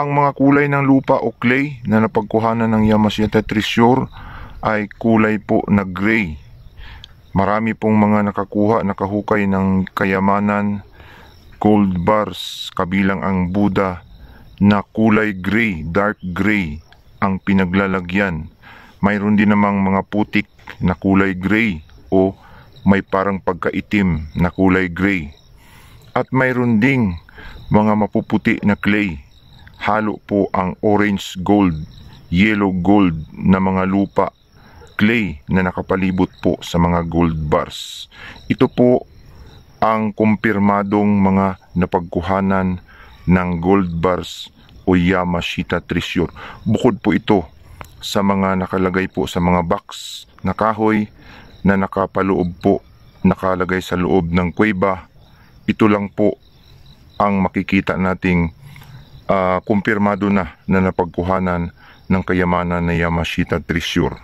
Ang mga kulay ng lupa o clay na napagkuhanan ng Yamashita Treasure ay kulay po na gray. Marami pong mga nakakuha, nakahukay ng kayamanan, gold bars, kabilang ang Buddha na kulay gray, dark gray ang pinaglalagyan. Mayroon din namang mga putik na kulay gray o may parang pagkaitim na kulay gray. At mayroon ding mga mapuputi na clay halo po ang orange gold, yellow gold na mga lupa, clay na nakapalibot po sa mga gold bars. Ito po ang kumpirmadong mga napagkuhanan ng gold bars o Yamashita treasure. Bukod po ito sa mga nakalagay po sa mga box na kahoy na nakapaloob po, nakalagay sa loob ng kuweba, ito lang po ang makikita nating uh, kumpirmado na na napagkuhanan ng kayamanan na Yamashita Treasure.